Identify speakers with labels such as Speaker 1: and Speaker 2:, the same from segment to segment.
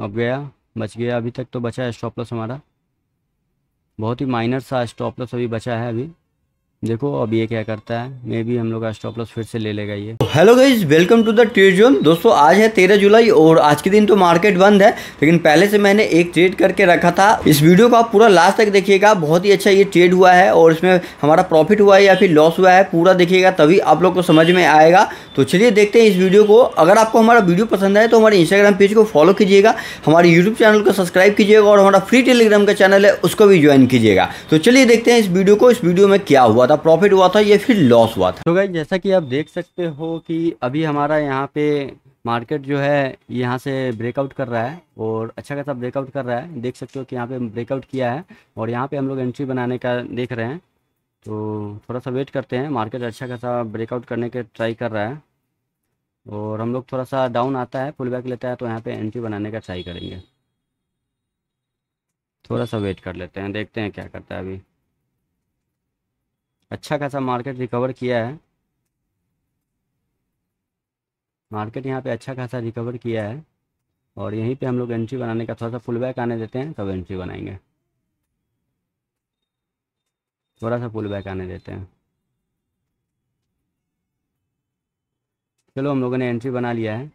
Speaker 1: अब गया बच गया अभी तक तो बचा है स्टॉप लॉस हमारा बहुत ही माइनर सा स्टॉप लॉस अभी बचा है अभी देखो अब ये क्या करता है मे भी हम लोग का स्टॉप लॉस फिर से ले लेगा
Speaker 2: ये hello guys welcome to the trade zone दोस्तों आज है तेरह जुलाई और आज के दिन तो मार्केट बंद है लेकिन पहले से मैंने एक ट्रेड करके रखा था इस वीडियो को आप पूरा लास्ट तक देखिएगा बहुत ही अच्छा ये ट्रेड हुआ है और इसमें हमारा प्रॉफिट हुआ है या फिर लॉस हुआ है पूरा देखिएगा तभी आप लोग को समझ में आएगा तो चलिए देखते हैं इस वीडियो को अगर आपको हमारा वीडियो पसंद आए तो हमारे इंस्टाग्राम पेज को फॉलो कीजिएगा हमारे यूट्यूब चैनल को सब्सक्राइब कीजिएगा और हमारा फ्री टेलीग्राम का चैनल है उसको भी ज्वाइन कीजिएगा तो चलिए देखते हैं इस वीडियो को इस वीडियो में क्या हुआ था प्रॉफिट हुआ था या फिर लॉस हुआ था
Speaker 1: तो भाई जैसा कि आप देख सकते हो कि अभी हमारा यहाँ पे मार्केट जो है यहाँ से ब्रेकआउट कर रहा है और अच्छा खासा ब्रेकआउट कर रहा है देख सकते हो कि यहाँ पे ब्रेकआउट किया है और यहाँ पे हम लोग एंट्री बनाने का देख रहे हैं तो थोड़ा सा वेट करते हैं मार्केट अच्छा खासा ब्रेकआउट करने के ट्राई कर रहा है और हम लोग थोड़ा सा डाउन आता है फुल बैक लेता है तो यहाँ पे एंट्री बनाने का ट्राई करेंगे थोड़ा सा वेट कर लेते हैं देखते हैं क्या करता है अभी अच्छा खासा मार्केट रिकवर किया है मार्केट यहाँ पे अच्छा खासा रिकवर किया है और यहीं पे हम लोग एंट्री बनाने का थोड़ा सा पुल बैक आने देते हैं तब एंट्री बनाएंगे थोड़ा सा पुल बैक आने देते हैं चलो हम लोगों ने एंट्री बना लिया है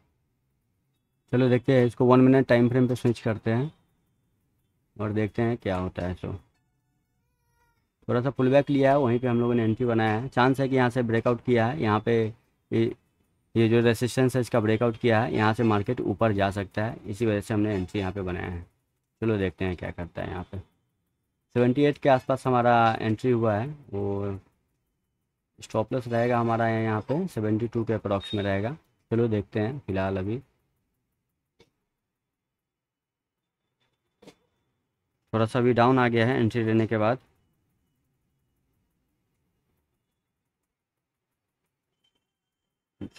Speaker 1: चलो देखते हैं इसको वन मिनट टाइम फ्रेम पे स्विच करते हैं और देखते हैं क्या होता है सो थोड़ा सा पुल बैक लिया है वहीं पे हम लोगों ने एंट्री बनाया है चांस है कि यहाँ से ब्रेकआउट किया है यहाँ पे ये जो रेसिस्टेंस है इसका ब्रेकआउट किया है यहाँ से मार्केट ऊपर जा सकता है इसी वजह से हमने एंट्री यहाँ पे बनाया है चलो देखते हैं क्या करता है यहाँ पे 78 के आसपास हमारा एंट्री हुआ है वो स्टॉपलेस रहेगा हमारा यहाँ यहाँ पर सेवेंटी के अप्रॉक्स में रहेगा चलो देखते हैं फिलहाल अभी थोड़ा सा अभी डाउन आ गया है एंट्री लेने के बाद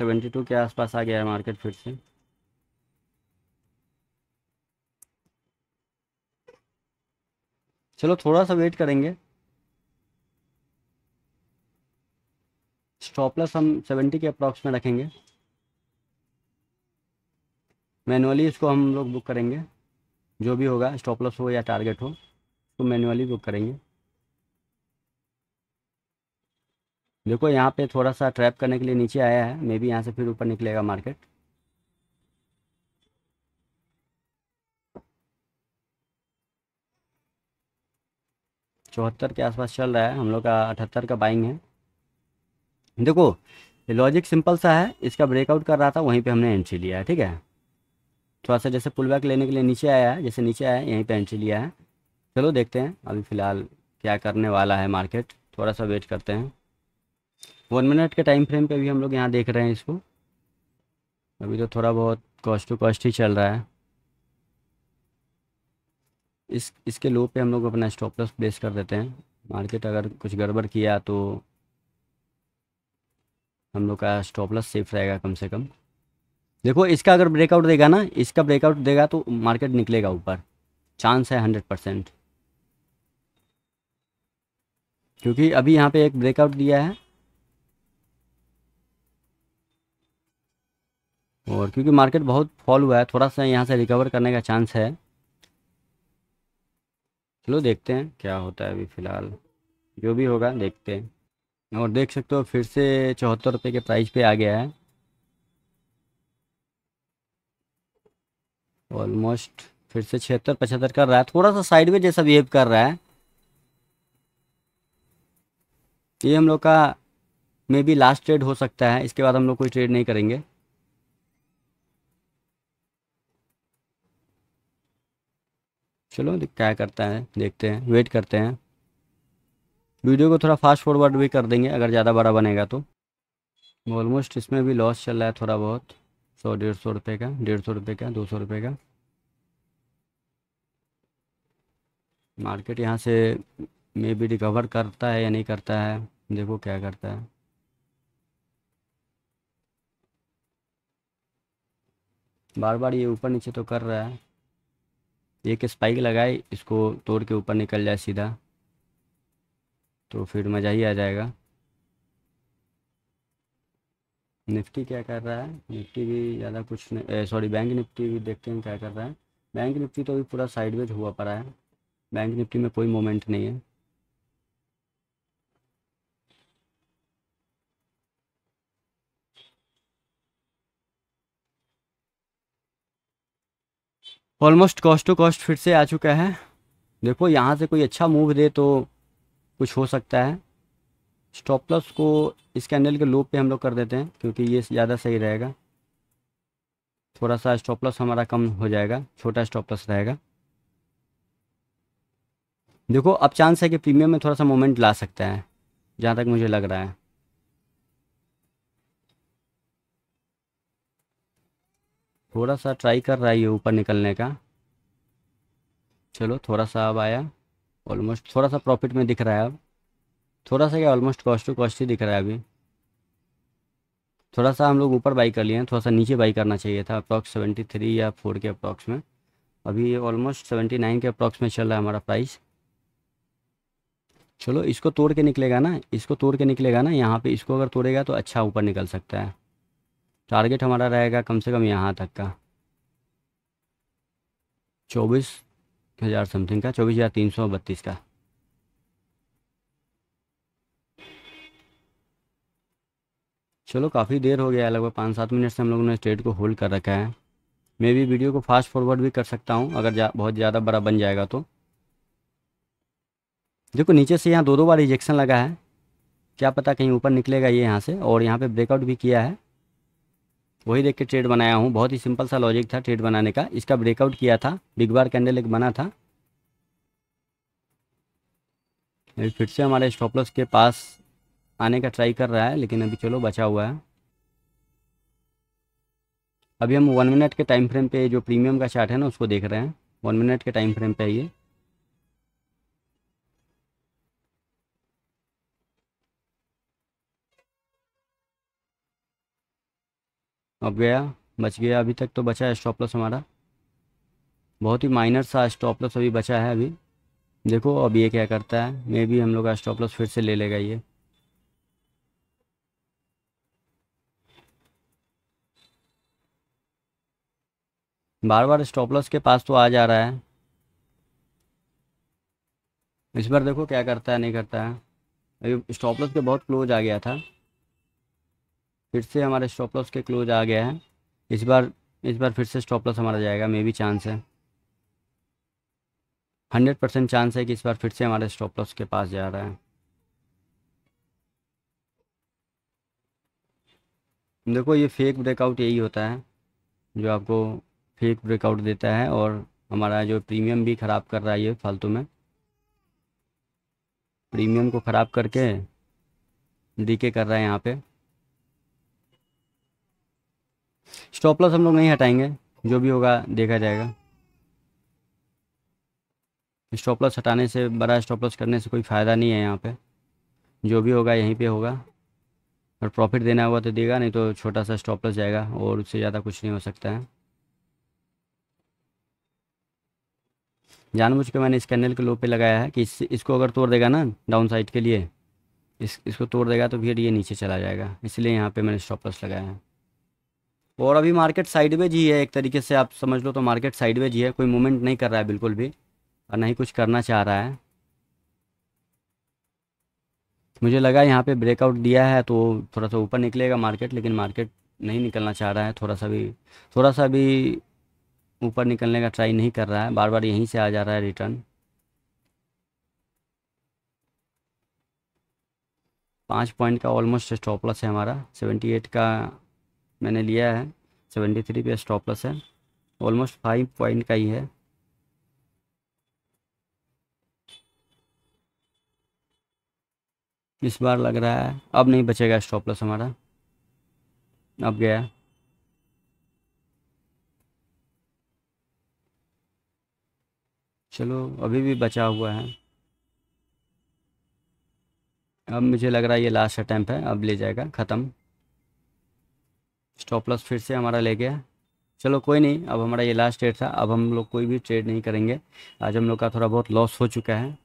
Speaker 1: सेवेंटी टू के आसपास आ गया है मार्केट फिर से चलो थोड़ा सा वेट करेंगे स्टॉप लॉस हम सेवेंटी के अप्रॉक्स में रखेंगे मैनुअली इसको हम लोग बुक करेंगे जो भी होगा स्टॉप लॉस हो या टारगेट हो तो मैनुअली बुक करेंगे देखो यहाँ पे थोड़ा सा ट्रैप करने के लिए नीचे आया है मे बी यहाँ से फिर ऊपर निकलेगा मार्केट चौहत्तर के आसपास चल रहा है हम लोग का अठहत्तर का बाइंग है देखो लॉजिक सिंपल सा है इसका ब्रेकआउट कर रहा था वहीं पे हमने एंट्री लिया है ठीक है थोड़ा सा जैसे पुल बैक लेने के लिए नीचे आया है जैसे नीचे आया है यहीं पे एंट्री लिया है चलो देखते हैं अभी फ़िलहाल क्या करने वाला है मार्केट थोड़ा सा वेट करते हैं वन मिनट के टाइम फ्रेम पे भी हम लोग यहाँ देख रहे हैं इसको अभी तो थोड़ा बहुत कॉस्ट टू कॉस्ट ही चल रहा है इस इसके लो पे हम लोग अपना स्टॉप लॉस प्लेस कर देते हैं मार्केट अगर कुछ गड़बड़ किया तो हम लोग का स्टॉप लॉस सेफ रहेगा कम से कम देखो इसका अगर ब्रेकआउट देगा ना इसका ब्रेकआउट देगा तो मार्केट निकलेगा ऊपर चांस है हंड्रेड परसेंट क्योंकि अभी यहाँ पे एक ब्रेकआउट दिया है ओवर क्योंकि मार्केट बहुत फॉल हुआ है थोड़ा सा यहाँ से रिकवर करने का चांस है चलो देखते हैं क्या होता है अभी फ़िलहाल जो भी होगा देखते हैं और देख सकते हो फिर से चौहत्तर रुपये के प्राइस पे आ गया है ऑलमोस्ट फिर से छिहत्तर पचहत्तर कर रहा है थोड़ा सा साइड में जैसा बिहेव कर रहा है ये हम लोग का मे बी लास्ट ट्रेड हो सकता है इसके बाद हम लोग कोई ट्रेड नहीं करेंगे चलो क्या करता है देखते हैं वेट करते हैं वीडियो को थोड़ा फास्ट फॉरवर्ड भी कर देंगे अगर ज़्यादा बड़ा बनेगा तो ऑलमोस्ट इसमें भी लॉस चल रहा है थोड़ा बहुत सौ डेढ़ सौ रुपये का डेढ़ सौ रुपये का दो सौ रुपये का मार्केट यहाँ से मे भी रिकवर करता है या नहीं करता है देखो क्या करता है बार बार ये ऊपर नीचे तो कर रहा है एक स्पाइक लगाए इसको तोड़ के ऊपर निकल जाए सीधा तो फिर मज़ा ही आ जाएगा निफ्टी क्या कर रहा है निफ्टी भी ज़्यादा कुछ नहीं सॉरी बैंक निफ्टी भी देखते हैं क्या कर रहा है बैंक निफ्टी तो अभी पूरा साइडवेज हुआ पड़ा है बैंक निफ्टी में कोई मोमेंट नहीं है ऑलमोस्ट कॉस्ट टू कॉस्ट फिर से आ चुका है देखो यहाँ से कोई अच्छा मूव दे तो कुछ हो सकता है स्टॉप लॉस को इस कैंडल के लोप पे हम लोग कर देते हैं क्योंकि ये ज़्यादा सही रहेगा थोड़ा सा स्टॉप लॉस हमारा कम हो जाएगा छोटा स्टॉप लॉस रहेगा देखो अब चांस है कि प्रीमियम में थोड़ा सा मोमेंट ला सकता है जहाँ तक मुझे लग रहा है थोड़ा सा ट्राई कर रहा है ये ऊपर निकलने का चलो थोड़ा सा अब आया ऑलमोस्ट थोड़ा सा प्रॉफिट में दिख रहा है अब थोड़ा सा क्या ऑलमोस्ट कॉस्ट टू कॉस्ट ही दिख रहा है अभी थोड़ा सा हम लोग ऊपर बाई कर लिए हैं थोड़ा सा नीचे बाई करना चाहिए था अप्रॉक्स सेवेंटी थ्री या फोर के अप्रॉक्स में अभी ऑलमोस्ट सेवेंटी नाइन के अप्रॉक्स में चल रहा है हमारा प्राइस चलो इसको तोड़ के निकलेगा ना इसको तोड़ के निकलेगा ना यहाँ पे इसको अगर तोड़ेगा तो अच्छा ऊपर निकल सकता है टारगेट हमारा रहेगा कम से कम यहाँ तक का चौबीस हज़ार समथिंग का चौबीस हज़ार तीन सौ बत्तीस का चलो काफ़ी देर हो गया है लगभग पाँच सात मिनट से हम लोगों ने स्टेट को होल्ड कर रखा है मैं भी वीडियो को फास्ट फॉरवर्ड भी कर सकता हूँ अगर जा, बहुत ज़्यादा बड़ा बन जाएगा तो देखो नीचे से यहाँ दो दो बार इजेक्शन लगा है क्या पता कहीं ऊपर निकलेगा ये यहाँ से और यहाँ पे ब्रेकआउट भी किया है वही देख के ट्रेड बनाया हूँ बहुत ही सिंपल सा लॉजिक था ट्रेड बनाने का इसका ब्रेकआउट किया था बिग बार कैंडल एक बना था फिर से हमारे स्टॉप लॉस के पास आने का ट्राई कर रहा है लेकिन अभी चलो बचा हुआ है अभी हम वन मिनट के टाइम फ्रेम पे जो प्रीमियम का चार्ट है ना उसको देख रहे हैं वन मिनट के टाइम फ्रेम पे ये अब गया बच गया अभी तक तो बचा है स्टॉप लॉस हमारा बहुत ही माइनर सा स्टॉप लॉस अभी बचा है अभी देखो अब ये क्या करता है मे भी हम लोग का स्टॉप लॉस फिर से ले लेगा ये बार बार स्टॉप लॉस के पास तो आ जा रहा है इस बार देखो क्या करता है नहीं करता है अभी स्टॉप लॉस के बहुत क्लोज आ गया था फिर से हमारे स्टॉप लॉस के क्लोज आ गया है इस बार इस बार फिर से स्टॉप लॉस हमारा जाएगा मे भी चांस है हंड्रेड परसेंट चांस है कि इस बार फिर से हमारे स्टॉप लॉस के पास जा रहा है देखो ये फेक ब्रेकआउट यही होता है जो आपको फेक ब्रेकआउट देता है और हमारा जो प्रीमियम भी ख़राब कर रहा है ये फालतू में प्रीमियम को ख़राब करके डीके कर रहा है यहाँ पे स्टॉप लॉस हम लोग नहीं हटाएंगे जो भी होगा देखा जाएगा स्टॉप लॉस हटाने से बड़ा स्टॉप लॉस करने से कोई फ़ायदा नहीं है यहाँ पे जो भी होगा यहीं पे होगा और प्रॉफिट देना हुआ तो देगा नहीं तो छोटा सा स्टॉप लॉस जाएगा और उससे ज़्यादा कुछ नहीं हो सकता है जानबूझ के मैंने इस कैंडल के लो पे लगाया है कि इस इसको अगर तोड़ देगा ना डाउन साइड के लिए इस इसको तोड़ देगा तो फिर ये नीचे चला जाएगा इसलिए यहाँ पे मैंने स्टॉप लॉस लगाया है और अभी मार्केट साइडवेज ही है एक तरीके से आप समझ लो तो मार्केट साइडवेज ही है कोई मूवमेंट नहीं कर रहा है बिल्कुल भी और नहीं कुछ करना चाह रहा है मुझे लगा यहाँ पे ब्रेकआउट दिया है तो थोड़ा सा ऊपर निकलेगा मार्केट लेकिन मार्केट नहीं निकलना चाह रहा है थोड़ा सा भी थोड़ा सा भी ऊपर निकलने का ट्राई नहीं कर रहा है बार बार यहीं से आ जा रहा है रिटर्न पाँच पॉइंट का ऑलमोस्ट स्टॉप लॉस है हमारा सेवेंटी एट का मैंने लिया है सेवेंटी थ्री पे स्टॉप लॉस है ऑलमोस्ट फाइव पॉइंट का ही है इस बार लग रहा है अब नहीं बचेगा स्टॉप लॉस हमारा अब गया चलो अभी भी बचा हुआ है अब मुझे लग रहा है ये लास्ट अटैम्प है अब ले जाएगा ख़त्म स्टॉप लॉस फिर से हमारा ले गया चलो कोई नहीं अब हमारा ये लास्ट ट्रेड था अब हम लोग कोई भी ट्रेड नहीं करेंगे आज हम लोग का थोड़ा बहुत लॉस हो चुका है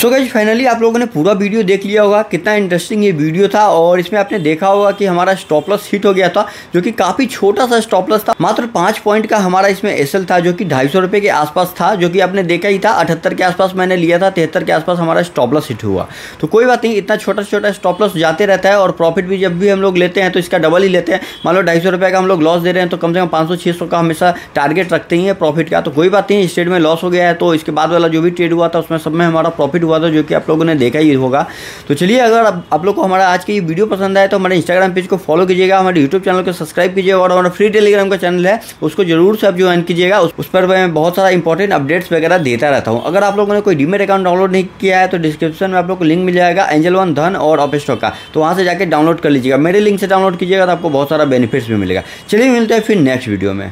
Speaker 2: सो गई फाइनली आप लोगों ने पूरा वीडियो देख लिया होगा कितना इंटरेस्टिंग ये वीडियो था और इसमें आपने देखा होगा कि हमारा स्टॉप लॉस हिट हो गया था जो कि काफ़ी छोटा सा स्टॉप लॉस था मात्र पाँच पॉइंट का हमारा इसमें एसएल था जो कि ढाई सौ रुपये के आसपास था जो कि आपने देखा ही था अठहत्तर के आसपास मैंने लिया था तिहत्तर के आसपास हमारा स्टॉप लॉस हिट हुआ तो कोई बात नहीं इतना छोटा छोटा स्टॉप लॉस जाते रहता है और प्रॉफिट भी जब भी हम लोग लेते हैं तो इसका डबल ही लेते हैं मान लो ढाई का हम लोग लॉस दे रहे हैं तो कम से कम पाँच सौ का हमेशा टारगेट रखते ही है प्रॉफिट का तो कोई बात नहीं इस ट्रेड में लॉस हो गया है तो इसके बाद वाला जो भी ट्रेड हुआ था उसमें सब में हमारा प्रॉफिट हुआ था जो कि आप लोगों ने देखा ही होगा तो चलिए अगर आप, आप लोग को हमारा आज की वीडियो पसंद आए तो हमारे इंस्टाग्राम पेज को फॉलो कीजिएगा हमारे यूट्यूब चैनल को सब्सक्राइब कीजिएगा और हमारा फ्री टेलीग्राम का चैनल है उसको जरूर से आप ज्वाइन कीजिएगा उस पर मैं बहुत सारा इंपॉर्टेंट अपडेट्स वगैरह देता रहता हूँ अगर आप लोगों ने कोई डीमेट अकाउंट डाउनलोड नहीं किया है तो डिस्क्रिप्शन में आप लोग को लिंक मिल जाएगा एंजल वन धन और ऑपेस्टॉक का तो वहाँ से जाकर डाउनलोड कर लीजिएगा मेरे लिंक से डाउनलोड कीजिएगा तो आपको बहुत सारा बेनिफिट्स भी मिलेगा चलिए मिलते हैं फिर नेक्स्ट वीडियो में